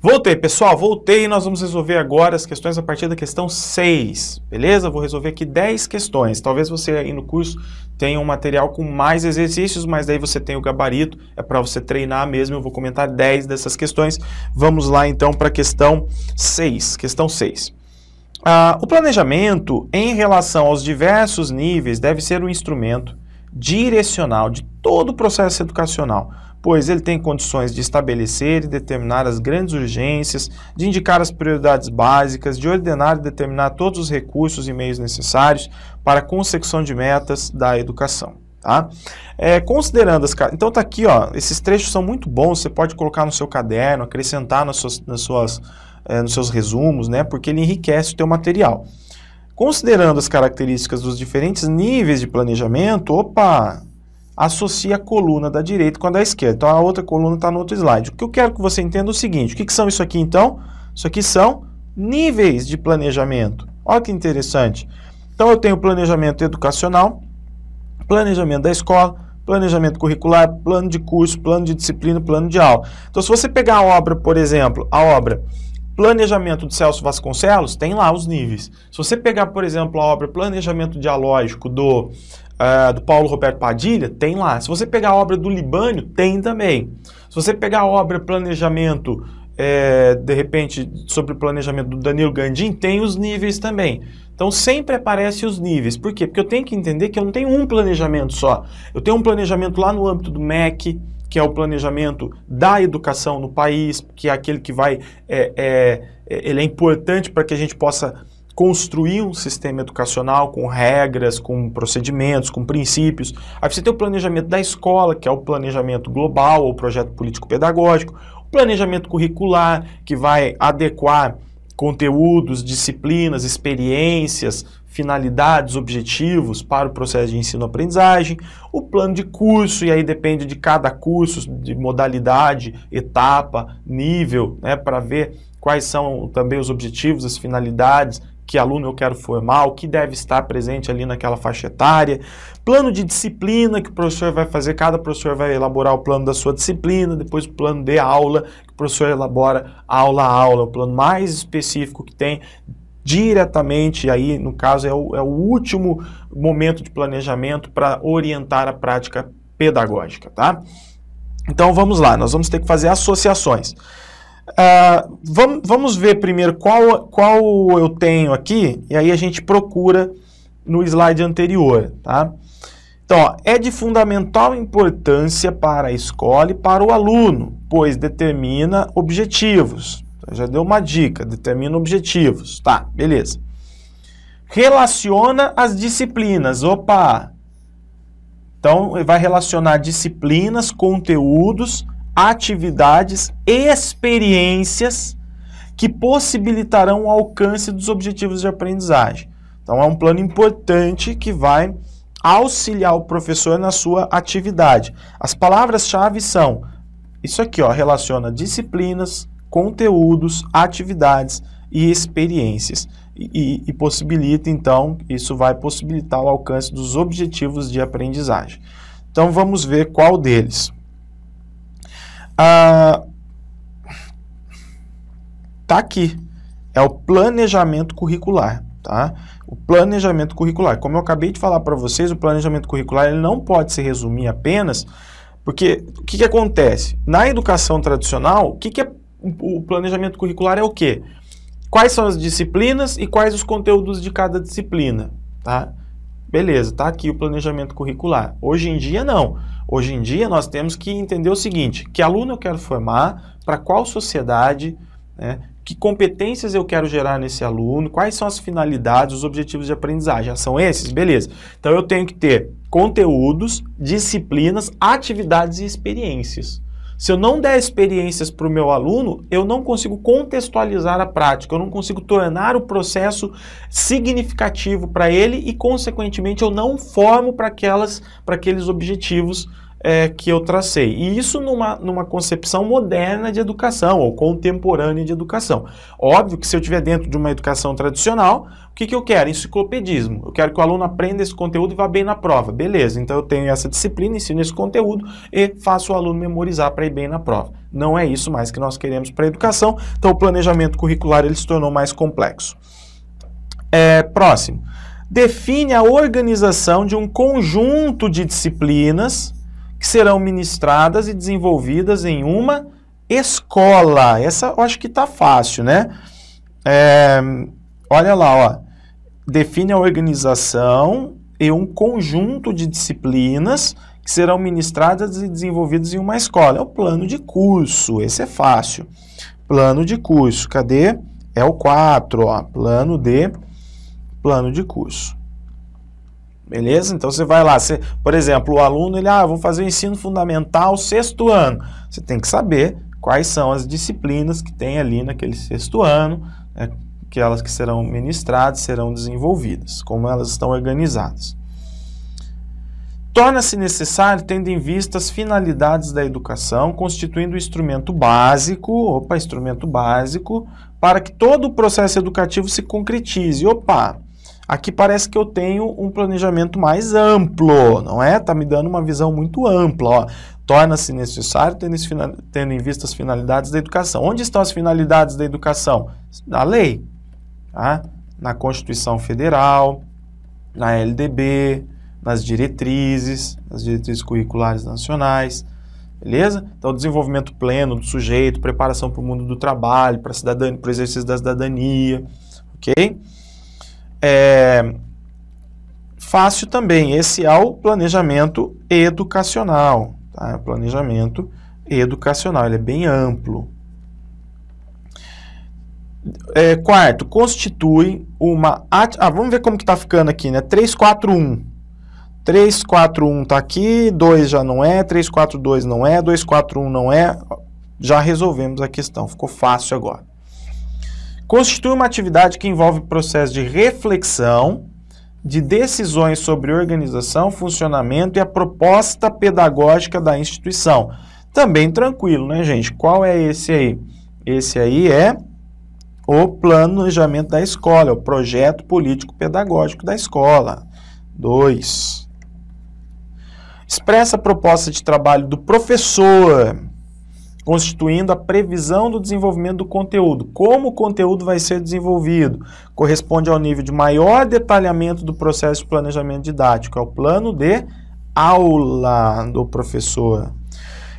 Voltei, pessoal, voltei e nós vamos resolver agora as questões a partir da questão 6, beleza? Vou resolver aqui 10 questões. Talvez você aí no curso tenha um material com mais exercícios, mas daí você tem o gabarito, é para você treinar mesmo. Eu vou comentar 10 dessas questões. Vamos lá então para a questão 6. Questão 6. Ah, o planejamento em relação aos diversos níveis deve ser um instrumento direcional de todo o processo educacional pois ele tem condições de estabelecer e determinar as grandes urgências, de indicar as prioridades básicas, de ordenar e determinar todos os recursos e meios necessários para a consecução de metas da educação. Tá? É, considerando as... Então tá aqui, ó, esses trechos são muito bons, você pode colocar no seu caderno, acrescentar nas suas, nas suas, é, nos seus resumos, né, porque ele enriquece o teu material. Considerando as características dos diferentes níveis de planejamento, opa, associa a coluna da direita com a da esquerda. Então a outra coluna está no outro slide. O que eu quero que você entenda é o seguinte: o que, que são isso aqui então? Isso aqui são níveis de planejamento. Olha que interessante. Então eu tenho planejamento educacional, planejamento da escola, planejamento curricular, plano de curso, plano de disciplina, plano de aula. Então se você pegar a obra, por exemplo, a obra Planejamento de Celso Vasconcelos, tem lá os níveis. Se você pegar, por exemplo, a obra Planejamento Dialógico do uh, do Paulo Roberto Padilha, tem lá. Se você pegar a obra do Libânio, tem também. Se você pegar a obra Planejamento, é, de repente, sobre o planejamento do Danilo Gandim, tem os níveis também. Então sempre aparece os níveis. Por quê? Porque eu tenho que entender que eu não tenho um planejamento só. Eu tenho um planejamento lá no âmbito do MEC, que é o planejamento da educação no país, que é aquele que vai. É, é, ele é importante para que a gente possa construir um sistema educacional com regras, com procedimentos, com princípios. Aí você tem o planejamento da escola, que é o planejamento global, ou projeto político-pedagógico, o planejamento curricular, que vai adequar conteúdos, disciplinas, experiências, finalidades, objetivos para o processo de ensino-aprendizagem, o plano de curso, e aí depende de cada curso, de modalidade, etapa, nível, né, para ver quais são também os objetivos, as finalidades que aluno eu quero formar, o que deve estar presente ali naquela faixa etária, plano de disciplina que o professor vai fazer, cada professor vai elaborar o plano da sua disciplina, depois o plano de aula, que o professor elabora aula a aula, o plano mais específico que tem diretamente, aí no caso é o, é o último momento de planejamento para orientar a prática pedagógica, tá? Então vamos lá, nós vamos ter que fazer associações. Uh, ah, vamos, vamos ver primeiro qual, qual eu tenho aqui, e aí a gente procura no slide anterior, tá? Então, ó, é de fundamental importância para a escola e para o aluno, pois determina objetivos. Então, já deu uma dica, determina objetivos. Tá, beleza. Relaciona as disciplinas. Opa! Então, vai relacionar disciplinas, conteúdos atividades e experiências que possibilitarão o alcance dos objetivos de aprendizagem. Então, é um plano importante que vai auxiliar o professor na sua atividade. As palavras-chave são isso aqui, ó, relaciona disciplinas, conteúdos, atividades e experiências. E, e, e, possibilita, então, isso vai possibilitar o alcance dos objetivos de aprendizagem. Então, vamos ver qual deles. Ah, tá aqui. É o planejamento curricular, tá? O planejamento curricular. Como eu acabei de falar para vocês, o planejamento curricular ele não pode se resumir apenas, porque o que, que acontece? Na educação tradicional, o que, que é o planejamento curricular é o quê? Quais são as disciplinas e quais os conteúdos de cada disciplina, tá? Beleza, tá aqui o planejamento curricular. Hoje em dia, não. Hoje em dia, nós temos que entender o seguinte: que aluno eu quero formar, para qual sociedade, né, que competências eu quero gerar nesse aluno, quais são as finalidades, os objetivos de aprendizagem. Já são esses? Beleza. Então, eu tenho que ter conteúdos, disciplinas, atividades e experiências. Se eu não der experiências para o meu aluno, eu não consigo contextualizar a prática, eu não consigo tornar o processo significativo para ele e, consequentemente, eu não formo para aqueles objetivos é, que eu tracei. E isso numa, numa concepção moderna de educação, ou contemporânea de educação. Óbvio que se eu estiver dentro de uma educação tradicional, o que, que eu quero? Enciclopedismo. Eu quero que o aluno aprenda esse conteúdo e vá bem na prova. Beleza, então eu tenho essa disciplina, ensino esse conteúdo e faço o aluno memorizar para ir bem na prova. Não é isso mais que nós queremos para a educação, então o planejamento curricular ele se tornou mais complexo. É, próximo. Define a organização de um conjunto de disciplinas que serão ministradas e desenvolvidas em uma escola. Essa eu acho que está fácil, né? É, olha lá, ó. Define a organização e um conjunto de disciplinas que serão ministradas e desenvolvidas em uma escola. É o plano de curso, esse é fácil. Plano de curso, cadê? É o 4, ó, plano de plano de curso. Beleza? Então você vai lá, você, por exemplo, o aluno, ele, ah, vou fazer o ensino fundamental sexto ano. Você tem que saber quais são as disciplinas que tem ali naquele sexto ano, né, que elas que serão ministradas, serão desenvolvidas, como elas estão organizadas. Torna-se necessário tendo em vista as finalidades da educação, constituindo o instrumento básico, opa, instrumento básico, para que todo o processo educativo se concretize. Opa, Aqui parece que eu tenho um planejamento mais amplo, não é? Tá me dando uma visão muito ampla, Torna-se necessário tendo em vista as finalidades da educação. Onde estão as finalidades da educação? Na lei, tá? na Constituição Federal, na LDB, nas diretrizes, nas diretrizes curriculares nacionais, beleza? Então, desenvolvimento pleno do sujeito, preparação para o mundo do trabalho, para o exercício da cidadania, ok? é, fácil também. Esse é o planejamento educacional. Tá? É planejamento educacional, ele é bem amplo. É, quarto, constitui uma... Ah, vamos ver como que está ficando aqui, né? 341. 341 está aqui, 2 já não é, 342 não é, 241 não é. Já resolvemos a questão, ficou fácil agora. Constitui uma atividade que envolve processo de reflexão, de decisões sobre organização, funcionamento e a proposta pedagógica da instituição. Também tranquilo, né, gente? Qual é esse aí? Esse aí é o planejamento da escola, é o projeto político-pedagógico da escola. 2. Expressa a proposta de trabalho do professor constituindo a previsão do desenvolvimento do conteúdo. Como o conteúdo vai ser desenvolvido corresponde ao nível de maior detalhamento do processo de planejamento didático, é o plano de aula do professor.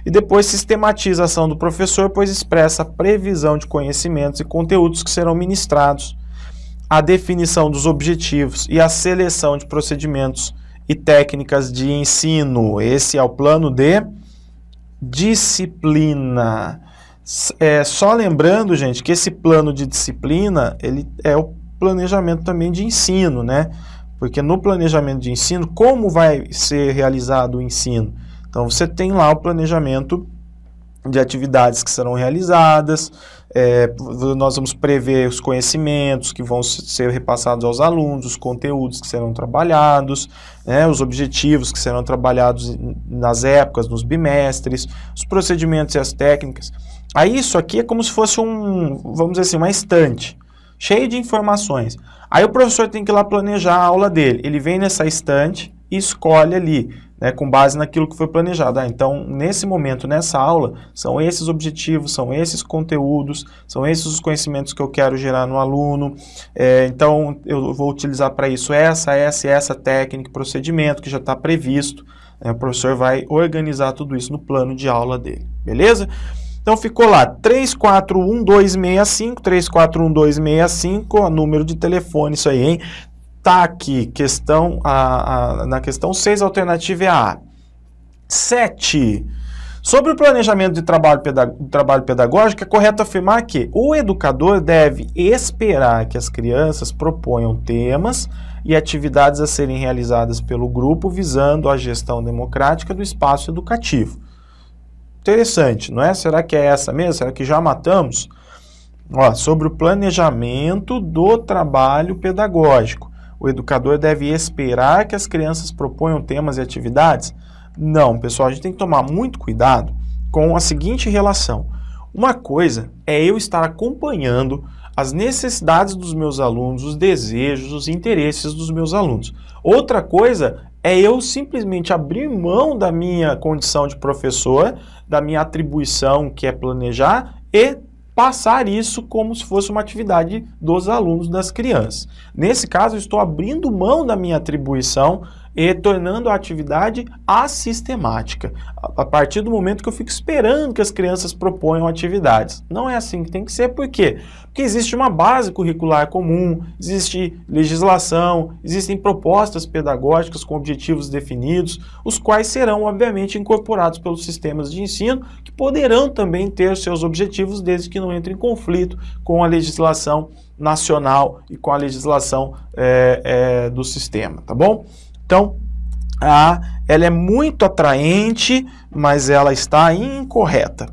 E depois sistematização do professor, pois expressa a previsão de conhecimentos e conteúdos que serão ministrados, a definição dos objetivos e a seleção de procedimentos e técnicas de ensino. Esse é o plano de disciplina. É, só lembrando, gente, que esse plano de disciplina ele é o planejamento também de ensino, né? Porque no planejamento de ensino, como vai ser realizado o ensino? Então você tem lá o planejamento de atividades que serão realizadas, é, nós vamos prever os conhecimentos que vão ser repassados aos alunos, os conteúdos que serão trabalhados, né, os objetivos que serão trabalhados nas épocas, nos bimestres, os procedimentos e as técnicas. Aí isso aqui é como se fosse um, vamos dizer assim, uma estante, cheia de informações. Aí o professor tem que ir lá planejar a aula dele. Ele vem nessa estante e escolhe ali né, com base naquilo que foi planejado. Ah, então, nesse momento, nessa aula, são esses objetivos, são esses conteúdos, são esses os conhecimentos que eu quero gerar no aluno. É, então, eu vou utilizar para isso essa, essa e essa técnica, procedimento que já está previsto. Né, o professor vai organizar tudo isso no plano de aula dele, beleza? Então ficou lá 341265, 341265, o número de telefone isso aí, hein? Tá aqui, questão, a, a, na questão 6, a alternativa é a A. 7. Sobre o planejamento de trabalho, pedag trabalho pedagógico, é correto afirmar que o educador deve esperar que as crianças proponham temas e atividades a serem realizadas pelo grupo visando a gestão democrática do espaço educativo. Interessante, não é? Será que é essa mesmo? Será que já matamos? Ó, sobre o planejamento do trabalho pedagógico o educador deve esperar que as crianças proponham temas e atividades? Não, pessoal, a gente tem que tomar muito cuidado com a seguinte relação. Uma coisa é eu estar acompanhando as necessidades dos meus alunos, os desejos, os interesses dos meus alunos. Outra coisa é eu simplesmente abrir mão da minha condição de professor, da minha atribuição que é planejar e passar isso como se fosse uma atividade dos alunos, das crianças. Nesse caso, estou abrindo mão da minha atribuição e tornando a atividade assistemática, a partir do momento que eu fico esperando que as crianças proponham atividades. Não é assim que tem que ser, por quê? Porque existe uma base curricular comum, existe legislação, existem propostas pedagógicas com objetivos definidos, os quais serão, obviamente, incorporados pelos sistemas de ensino, que poderão também ter seus objetivos, desde que não entrem em conflito com a legislação nacional e com a legislação é, é, do sistema, tá bom? Então, a, ela é muito atraente, mas ela está incorreta.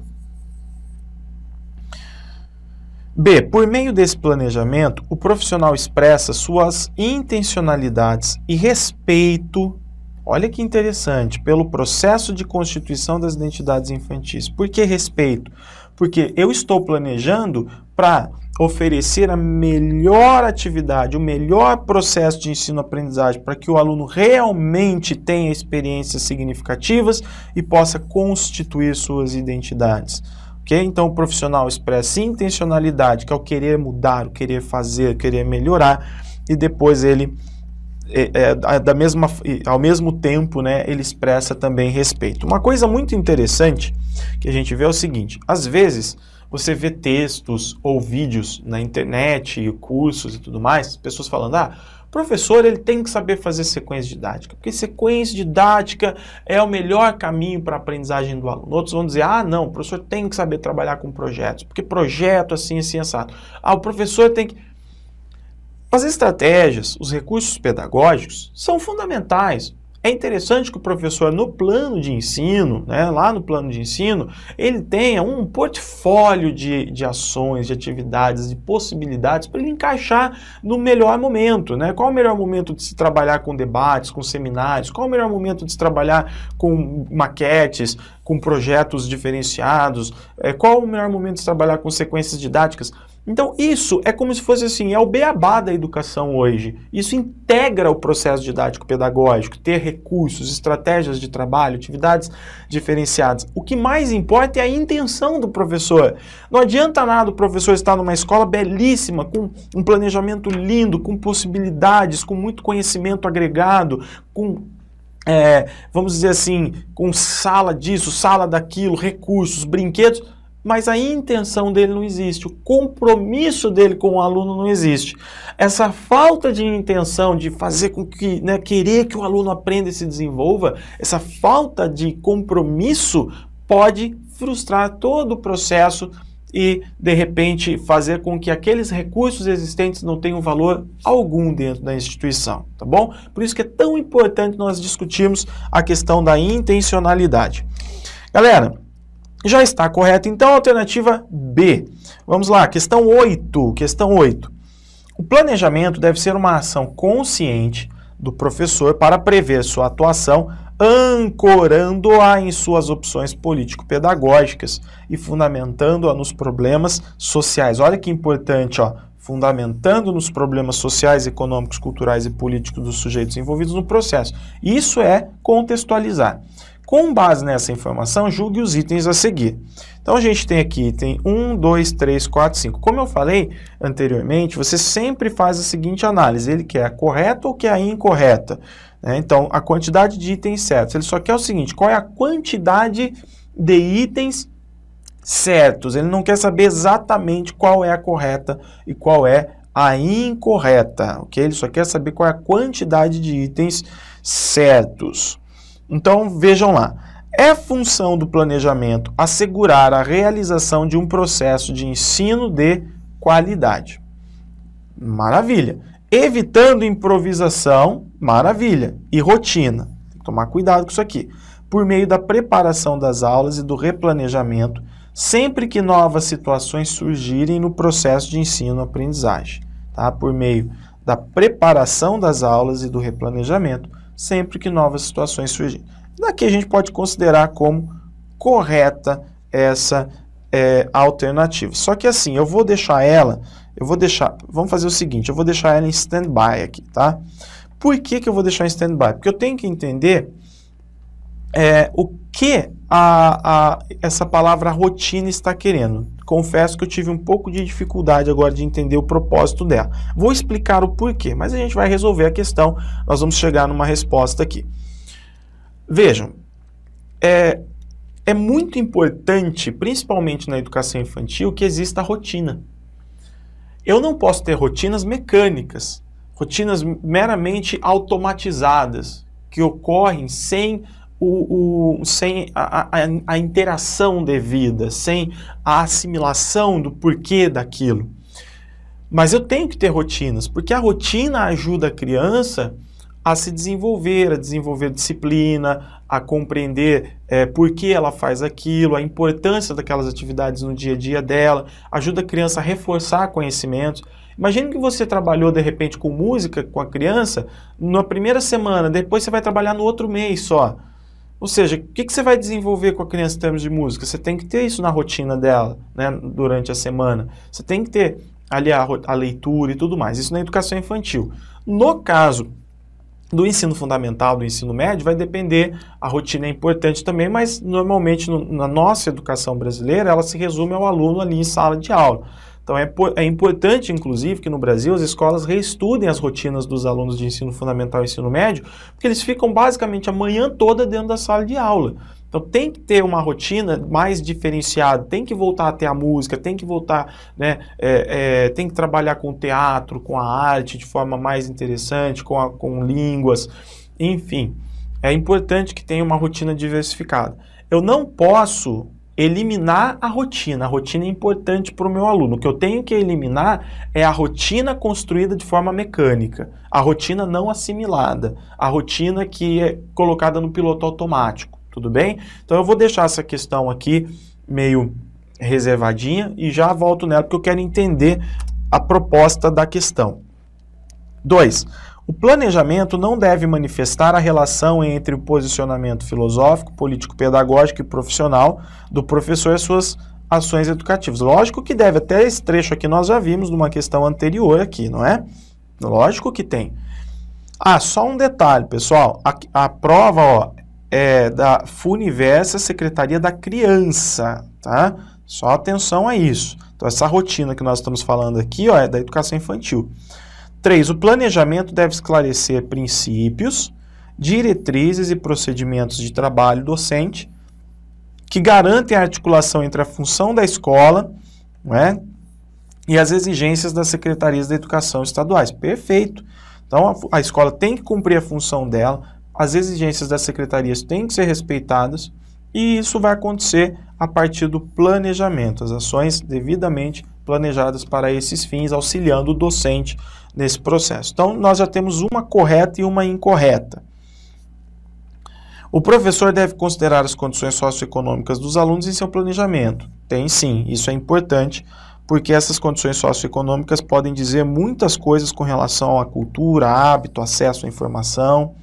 B. Por meio desse planejamento, o profissional expressa suas intencionalidades e respeito. Olha que interessante, pelo processo de constituição das identidades infantis. Por que respeito? Porque eu estou planejando para oferecer a melhor atividade, o melhor processo de ensino-aprendizagem para que o aluno realmente tenha experiências significativas e possa constituir suas identidades. Ok? Então o profissional expressa intencionalidade, que é o querer mudar, o querer fazer, o querer melhorar, e depois ele é, é, da mesma, ao mesmo tempo, né, ele expressa também respeito. Uma coisa muito interessante que a gente vê é o seguinte: às vezes você vê textos ou vídeos na internet, cursos e tudo mais, pessoas falando, ah, o professor ele tem que saber fazer sequência didática, porque sequência didática é o melhor caminho para a aprendizagem do aluno. Outros vão dizer, ah, não, o professor tem que saber trabalhar com projetos, porque projeto assim, é assim, sensato. Ah, o professor tem que... As estratégias, os recursos pedagógicos são fundamentais. É interessante que o professor, no plano de ensino, né, lá no plano de ensino, ele tenha um portfólio de, de ações, de atividades, de possibilidades para ele encaixar no melhor momento. Né? Qual o melhor momento de se trabalhar com debates, com seminários? Qual o melhor momento de se trabalhar com maquetes, com projetos diferenciados? É, qual o melhor momento de se trabalhar com sequências didáticas? Então, isso é como se fosse assim, é o beabá da educação hoje. Isso integra o processo didático-pedagógico, ter recursos, estratégias de trabalho, atividades diferenciadas. O que mais importa é a intenção do professor. Não adianta nada o professor estar numa escola belíssima, com um planejamento lindo, com possibilidades, com muito conhecimento agregado, com é, vamos dizer assim, com sala disso, sala daquilo, recursos, brinquedos, mas a intenção dele não existe, o compromisso dele com o aluno não existe. Essa falta de intenção de fazer com que, né, querer que o aluno aprenda e se desenvolva, essa falta de compromisso pode frustrar todo o processo e, de repente, fazer com que aqueles recursos existentes não tenham valor algum dentro da instituição, tá bom? Por isso que é tão importante nós discutirmos a questão da intencionalidade. Galera, já está correto, então, a alternativa B. Vamos lá, questão 8. Questão 8. O planejamento deve ser uma ação consciente do professor para prever sua atuação, ancorando-a em suas opções político-pedagógicas e fundamentando-a nos problemas sociais. Olha que importante, ó, fundamentando nos problemas sociais, econômicos, culturais e políticos dos sujeitos envolvidos no processo. Isso é contextualizar. Com base nessa informação, julgue os itens a seguir. Então a gente tem aqui item 1, 2, 3, 4, 5. Como eu falei anteriormente, você sempre faz a seguinte análise, ele quer a correta ou quer a incorreta. Né? Então a quantidade de itens certos, ele só quer o seguinte, qual é a quantidade de itens certos. Ele não quer saber exatamente qual é a correta e qual é a incorreta, ok? Ele só quer saber qual é a quantidade de itens certos. Então vejam lá. É função do planejamento assegurar a realização de um processo de ensino de qualidade. Maravilha. Evitando improvisação, maravilha. E rotina. Tomar cuidado com isso aqui. Por meio da preparação das aulas e do replanejamento, sempre que novas situações surgirem no processo de ensino-aprendizagem, tá? Por meio da preparação das aulas e do replanejamento, sempre que novas situações surgirem. Daqui a gente pode considerar como correta essa é, alternativa. Só que assim, eu vou deixar ela, eu vou deixar, vamos fazer o seguinte, eu vou deixar ela em standby aqui, tá? Por que, que eu vou deixar em standby? Porque eu tenho que entender é, o que a, a, essa palavra rotina está querendo confesso que eu tive um pouco de dificuldade agora de entender o propósito dela. Vou explicar o porquê, mas a gente vai resolver a questão, nós vamos chegar numa resposta aqui. Vejam, é, é muito importante, principalmente na educação infantil, que exista rotina. Eu não posso ter rotinas mecânicas, rotinas meramente automatizadas, que ocorrem sem o, o, sem a, a, a interação devida, sem a assimilação do porquê daquilo. Mas eu tenho que ter rotinas, porque a rotina ajuda a criança a se desenvolver, a desenvolver disciplina, a compreender é, por que ela faz aquilo, a importância daquelas atividades no dia a dia dela, ajuda a criança a reforçar conhecimentos. Imagina que você trabalhou de repente com música com a criança, na primeira semana, depois você vai trabalhar no outro mês só. Ou seja, o que, que você vai desenvolver com a criança em termos de música? Você tem que ter isso na rotina dela, né, durante a semana. Você tem que ter ali a, a leitura e tudo mais. Isso na educação infantil. No caso do ensino fundamental, do ensino médio, vai depender, a rotina é importante também, mas normalmente no, na nossa educação brasileira, ela se resume ao aluno ali em sala de aula. Então é, é importante, inclusive, que no Brasil as escolas reestudem as rotinas dos alunos de ensino fundamental e ensino médio, porque eles ficam basicamente a manhã toda dentro da sala de aula. Então tem que ter uma rotina mais diferenciada, tem que voltar a ter a música, tem que voltar, né, é, é, tem que trabalhar com o teatro, com a arte de forma mais interessante, com, a, com línguas, enfim. É importante que tenha uma rotina diversificada. Eu não posso eliminar a rotina. A rotina é importante para o meu aluno. O que eu tenho que eliminar é a rotina construída de forma mecânica, a rotina não assimilada, a rotina que é colocada no piloto automático, tudo bem? Então eu vou deixar essa questão aqui meio reservadinha e já volto nela porque eu quero entender a proposta da questão. 2. O planejamento não deve manifestar a relação entre o posicionamento filosófico, político-pedagógico e profissional do professor e suas ações educativas. Lógico que deve, até esse trecho aqui nós já vimos numa questão anterior aqui, não é? Lógico que tem. Ah, só um detalhe, pessoal. A, a prova ó, é da Funiversa, Secretaria da Criança, tá? Só atenção a isso. Então, essa rotina que nós estamos falando aqui ó, é da educação infantil. 3. O planejamento deve esclarecer princípios, diretrizes e procedimentos de trabalho docente que garantem a articulação entre a função da escola né, e as exigências das secretarias da educação estaduais. Perfeito. Então, a, a escola tem que cumprir a função dela, as exigências das secretarias têm que ser respeitadas e isso vai acontecer a partir do planejamento, as ações devidamente planejadas para esses fins, auxiliando o docente nesse processo. Então, nós já temos uma correta e uma incorreta. O professor deve considerar as condições socioeconômicas dos alunos em seu planejamento. Tem sim, isso é importante, porque essas condições socioeconômicas podem dizer muitas coisas com relação à cultura, hábito, acesso à informação.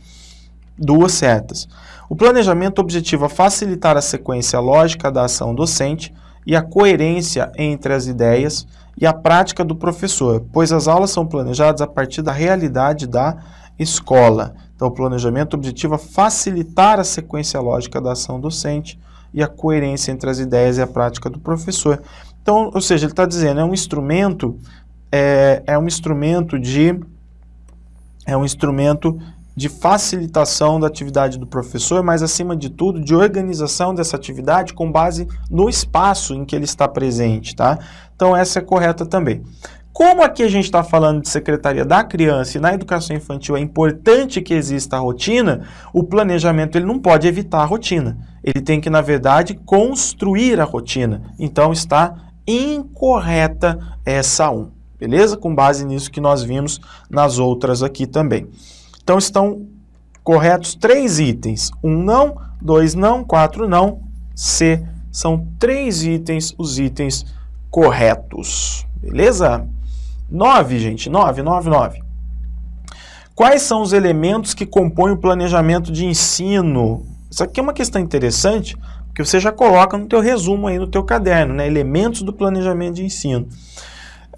Duas certas. O planejamento objetiva é facilitar a sequência lógica da ação docente, e a coerência entre as ideias e a prática do professor, pois as aulas são planejadas a partir da realidade da escola. Então, o planejamento objetivo é facilitar a sequência lógica da ação docente e a coerência entre as ideias e a prática do professor. Então, ou seja, ele está dizendo, é um instrumento, é, é um instrumento de é um instrumento de facilitação da atividade do professor, mas acima de tudo de organização dessa atividade com base no espaço em que ele está presente, tá? Então essa é correta também. Como aqui a gente está falando de Secretaria da Criança e na educação infantil é importante que exista a rotina, o planejamento ele não pode evitar a rotina. Ele tem que, na verdade, construir a rotina. Então está incorreta essa um. beleza? Com base nisso que nós vimos nas outras aqui também. Então estão corretos três itens: um não, dois não, quatro não, C. São três itens, os itens corretos. Beleza? 9, gente, 9, 9, 9. Quais são os elementos que compõem o planejamento de ensino? Isso aqui é uma questão interessante, que você já coloca no teu resumo aí no teu caderno, né? Elementos do planejamento de ensino.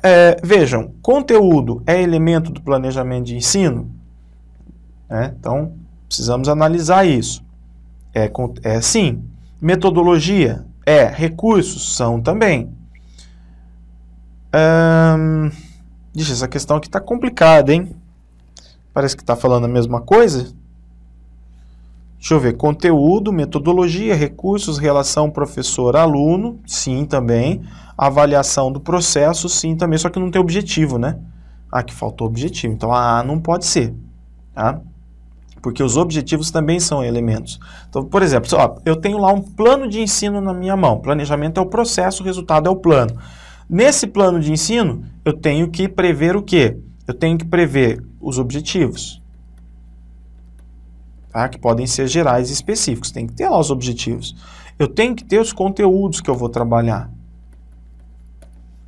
É, vejam, conteúdo é elemento do planejamento de ensino? Né? Então, precisamos analisar isso. É, é sim. Metodologia? É. Recursos? São também. Hum, Ixi, essa questão aqui está complicada, hein? Parece que está falando a mesma coisa. Deixa eu ver. Conteúdo, metodologia, recursos, relação professor-aluno, sim, também. Avaliação do processo, sim, também. Só que não tem objetivo, né? Aqui ah, faltou objetivo. Então, a ah, A não pode ser. Tá? porque os objetivos também são elementos. Então, por exemplo, ó, eu tenho lá um plano de ensino na minha mão. Planejamento é o processo, o resultado é o plano. Nesse plano de ensino, eu tenho que prever o quê? Eu tenho que prever os objetivos, tá? que podem ser gerais e específicos. Tem que ter lá os objetivos. Eu tenho que ter os conteúdos que eu vou trabalhar.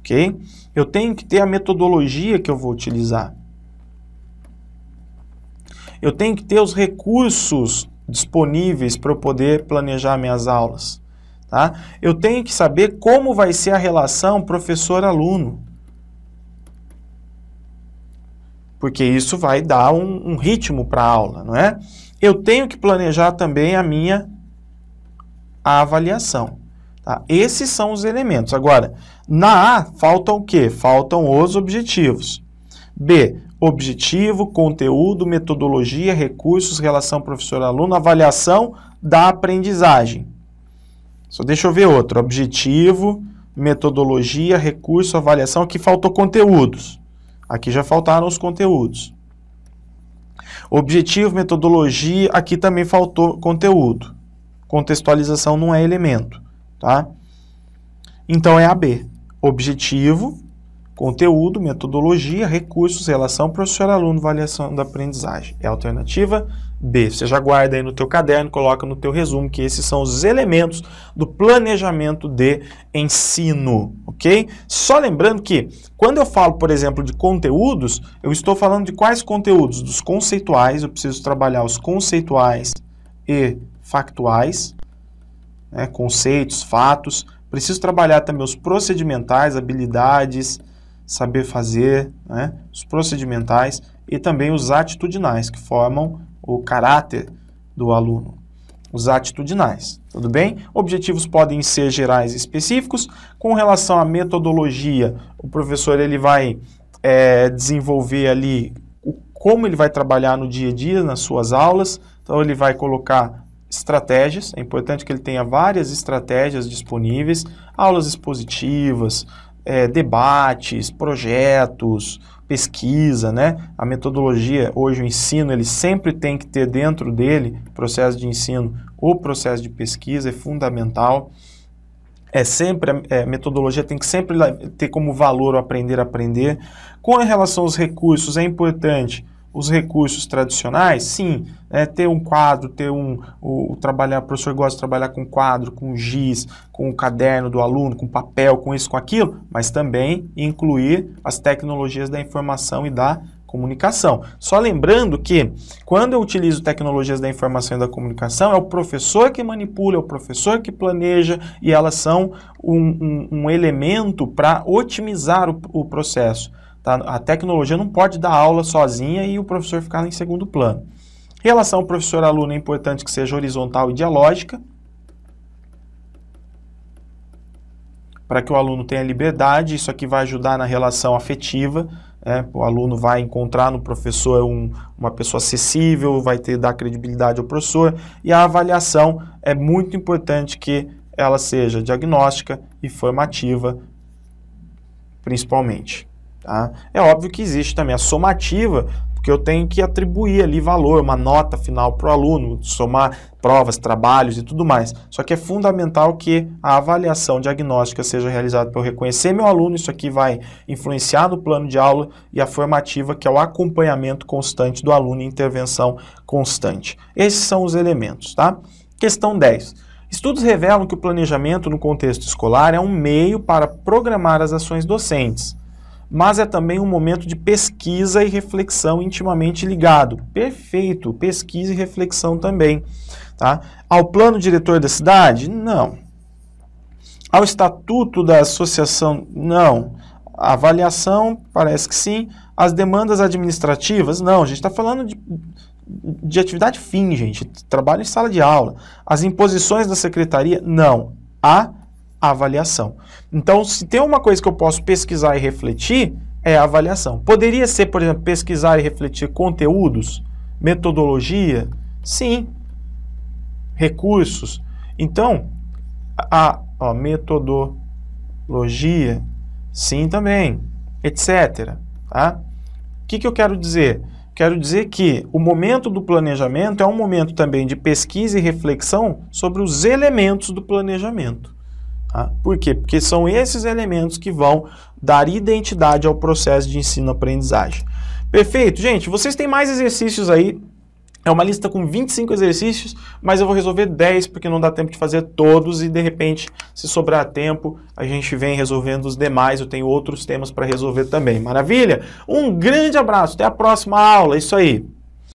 Ok? Eu tenho que ter a metodologia que eu vou utilizar eu tenho que ter os recursos disponíveis para eu poder planejar minhas aulas. Tá? Eu tenho que saber como vai ser a relação professor-aluno. Porque isso vai dar um, um ritmo para a aula, não é? Eu tenho que planejar também a minha avaliação. Tá? Esses são os elementos. Agora, na A, faltam o quê? Faltam os objetivos. B, objetivo, conteúdo, metodologia, recursos, relação professor-aluno, avaliação da aprendizagem. Só deixa eu ver outro. Objetivo, metodologia, recurso, avaliação. Aqui faltou conteúdos. Aqui já faltaram os conteúdos. Objetivo, metodologia, aqui também faltou conteúdo. Contextualização não é elemento, tá? Então é AB. Objetivo, Conteúdo, metodologia, recursos, relação professor-aluno, avaliação da aprendizagem. É a alternativa B. Você já guarda aí no teu caderno, coloca no teu resumo que esses são os elementos do planejamento de ensino, ok? Só lembrando que quando eu falo, por exemplo, de conteúdos, eu estou falando de quais conteúdos? Dos conceituais, eu preciso trabalhar os conceituais e factuais, né? conceitos, fatos. Preciso trabalhar também os procedimentais, habilidades, saber fazer, né, os procedimentais e também os atitudinais, que formam o caráter do aluno. Os atitudinais, tudo bem? Objetivos podem ser gerais e específicos. Com relação à metodologia, o professor ele vai é, desenvolver ali o, como ele vai trabalhar no dia a dia, nas suas aulas. Então, ele vai colocar estratégias, é importante que ele tenha várias estratégias disponíveis, aulas expositivas, é, debates, projetos, pesquisa, né? A metodologia, hoje o ensino, ele sempre tem que ter dentro dele, processo de ensino, ou processo de pesquisa é fundamental. É sempre, é, é metodologia tem que sempre ter como valor o aprender aprender. Com relação aos recursos, é importante os recursos tradicionais, sim, é, ter um quadro, ter um. O, o, trabalhar, o professor gosta de trabalhar com quadro, com giz, com o caderno do aluno, com papel, com isso, com aquilo, mas também incluir as tecnologias da informação e da comunicação. Só lembrando que quando eu utilizo tecnologias da informação e da comunicação, é o professor que manipula, é o professor que planeja e elas são um, um, um elemento para otimizar o, o processo. Tá? A tecnologia não pode dar aula sozinha e o professor ficar em segundo plano. Relação professor-aluno é importante que seja horizontal e dialógica, para que o aluno tenha liberdade. Isso aqui vai ajudar na relação afetiva. Né? O aluno vai encontrar no professor um, uma pessoa acessível, vai ter dar credibilidade ao professor. E a avaliação é muito importante que ela seja diagnóstica e formativa, principalmente. Tá? É óbvio que existe também a somativa, porque eu tenho que atribuir ali valor, uma nota final para o aluno, somar provas, trabalhos e tudo mais. Só que é fundamental que a avaliação diagnóstica seja realizada para eu reconhecer meu aluno, isso aqui vai influenciar no plano de aula e a formativa, que é o acompanhamento constante do aluno e intervenção constante. Esses são os elementos, tá? Questão 10. Estudos revelam que o planejamento no contexto escolar é um meio para programar as ações docentes mas é também um momento de pesquisa e reflexão intimamente ligado. Perfeito, pesquisa e reflexão também. Tá? Ao plano diretor da cidade? Não. Ao estatuto da associação? Não. A avaliação? Parece que sim. As demandas administrativas? Não. A gente está falando de, de atividade fim, gente. Trabalho em sala de aula. As imposições da secretaria? Não. A avaliação. Então, se tem uma coisa que eu posso pesquisar e refletir, é a avaliação. Poderia ser, por exemplo, pesquisar e refletir conteúdos, metodologia? Sim. Recursos. Então, a ó, metodologia, sim também, etc. Tá? O que, que eu quero dizer? Quero dizer que o momento do planejamento é um momento também de pesquisa e reflexão sobre os elementos do planejamento. Tá? Por quê? Porque são esses elementos que vão dar identidade ao processo de ensino-aprendizagem. Perfeito, gente. Vocês têm mais exercícios aí é uma lista com 25 exercícios, mas eu vou resolver 10 porque não dá tempo de fazer todos e de repente, se sobrar tempo, a gente vem resolvendo os demais. Eu tenho outros temas para resolver também. Maravilha? Um grande abraço, até a próxima aula. É isso aí.